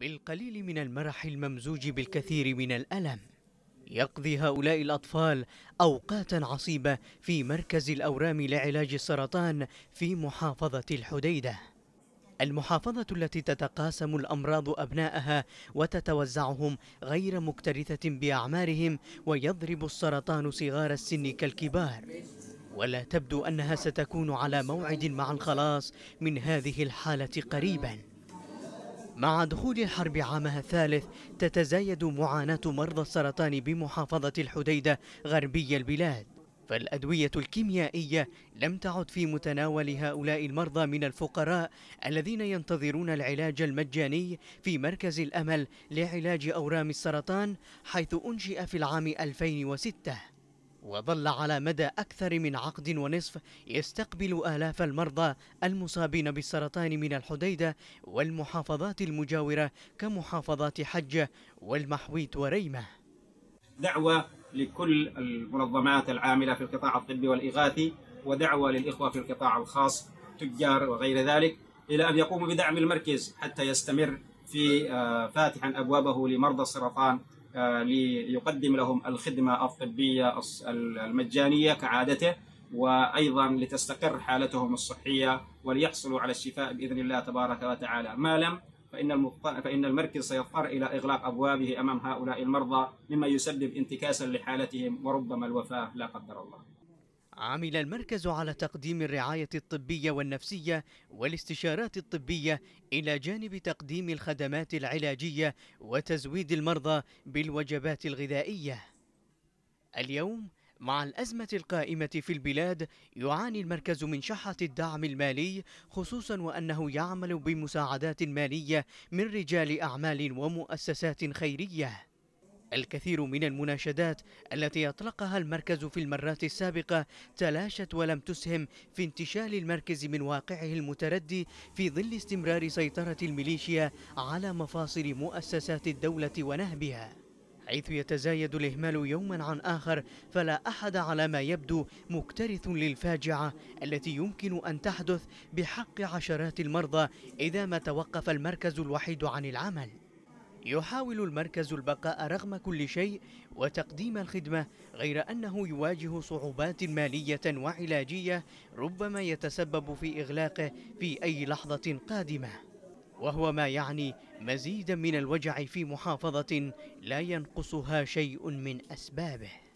بالقليل من المرح الممزوج بالكثير من الألم يقضي هؤلاء الأطفال أوقاتا عصيبة في مركز الأورام لعلاج السرطان في محافظة الحديدة المحافظة التي تتقاسم الأمراض أبناءها وتتوزعهم غير مكترثة بأعمارهم ويضرب السرطان صغار السن كالكبار ولا تبدو أنها ستكون على موعد مع الخلاص من هذه الحالة قريباً مع دخول الحرب عامها الثالث تتزايد معاناة مرضى السرطان بمحافظة الحديدة غربي البلاد فالأدوية الكيميائية لم تعد في متناول هؤلاء المرضى من الفقراء الذين ينتظرون العلاج المجاني في مركز الأمل لعلاج أورام السرطان حيث أنشئ في العام 2006 وظل على مدى أكثر من عقد ونصف يستقبل آلاف المرضى المصابين بالسرطان من الحديدة والمحافظات المجاورة كمحافظات حجة والمحويت وريمة دعوة لكل المنظمات العاملة في القطاع الطبي والإغاثي ودعوة للإخوة في القطاع الخاص تجار وغير ذلك إلى أن يقوموا بدعم المركز حتى يستمر في آه، فاتحا أبوابه لمرضى السرطان آه، ليقدم لهم الخدمة الطبية المجانية كعادته وأيضا لتستقر حالتهم الصحية وليحصلوا على الشفاء بإذن الله تبارك وتعالى ما لم فإن, فإن المركز سيضطر إلى إغلاق أبوابه أمام هؤلاء المرضى مما يسبب انتكاسا لحالتهم وربما الوفاة لا قدر الله عمل المركز على تقديم الرعاية الطبية والنفسية والاستشارات الطبية إلى جانب تقديم الخدمات العلاجية وتزويد المرضى بالوجبات الغذائية. اليوم مع الأزمة القائمة في البلاد يعاني المركز من شحة الدعم المالي خصوصا وأنه يعمل بمساعدات مالية من رجال أعمال ومؤسسات خيرية الكثير من المناشدات التي أطلقها المركز في المرات السابقة تلاشت ولم تسهم في انتشال المركز من واقعه المتردي في ظل استمرار سيطرة الميليشيا على مفاصل مؤسسات الدولة ونهبها حيث يتزايد الإهمال يوما عن آخر فلا أحد على ما يبدو مكترث للفاجعة التي يمكن أن تحدث بحق عشرات المرضى إذا ما توقف المركز الوحيد عن العمل يحاول المركز البقاء رغم كل شيء وتقديم الخدمة غير أنه يواجه صعوبات مالية وعلاجية ربما يتسبب في إغلاقه في أي لحظة قادمة وهو ما يعني مزيدا من الوجع في محافظة لا ينقصها شيء من أسبابه